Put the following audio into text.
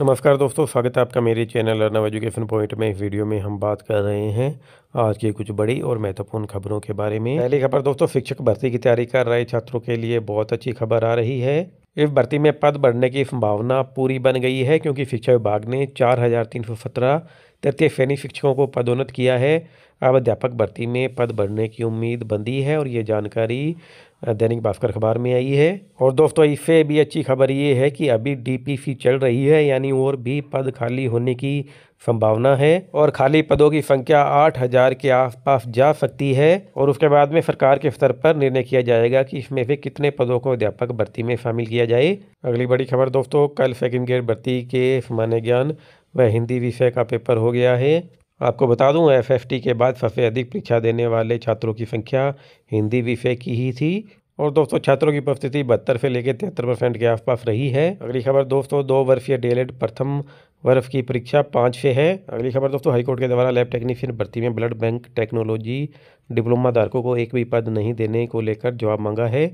नमस्कार दोस्तों स्वागत है आपका मेरे चैनल अर्नव एजुकेशन पॉइंट में इस वीडियो में हम बात कर रहे हैं आज की कुछ बड़ी और महत्वपूर्ण खबरों के बारे में पहली खबर दोस्तों शिक्षक भर्ती की तैयारी कर रहे छात्रों के लिए बहुत अच्छी खबर आ रही है इस भर्ती में पद बढ़ने की संभावना पूरी बन गई है क्योंकि शिक्षा विभाग ने चार हज़ार तीन सौ सत्रह तृतीय श्रेणी शिक्षकों को पदोन्नत किया है अब अध्यापक भर्ती में पद बढ़ने की उम्मीद बंधी है और ये जानकारी दैनिक भास्कर अखबार में आई है और दोस्तों इससे भी अच्छी खबर ये है कि अभी डीपीसी चल रही है यानी और भी पद खाली होने की संभावना है और खाली पदों की संख्या आठ हजार के आसपास जा सकती है और उसके बाद में सरकार के स्तर पर निर्णय किया जाएगा कि इसमें से कितने पदों को अध्यापक भर्ती में शामिल किया जाए अगली बड़ी खबर दोस्तों कल सेकंड ग्रेड भर्ती के सामान्य ज्ञान व हिंदी विषय का पेपर हो गया है आपको बता दूं एफएफटी के बाद सबसे अधिक परीक्षा देने वाले छात्रों की संख्या हिंदी विषय की ही थी और दोस्तों छात्रों की उपस्थिति बहत्तर से लेकर तिहत्तर परसेंट के आसपास रही है अगली खबर दोस्तों दो वर्षीय एड प्रथम वर्ष की परीक्षा पाँच से है अगली खबर दोस्तों हाईकोर्ट के द्वारा लैब टेक्नीशियन भर्ती में ब्लड बैंक टेक्नोलॉजी डिप्लोमा धारकों को एक भी पद नहीं देने को लेकर जवाब मांगा है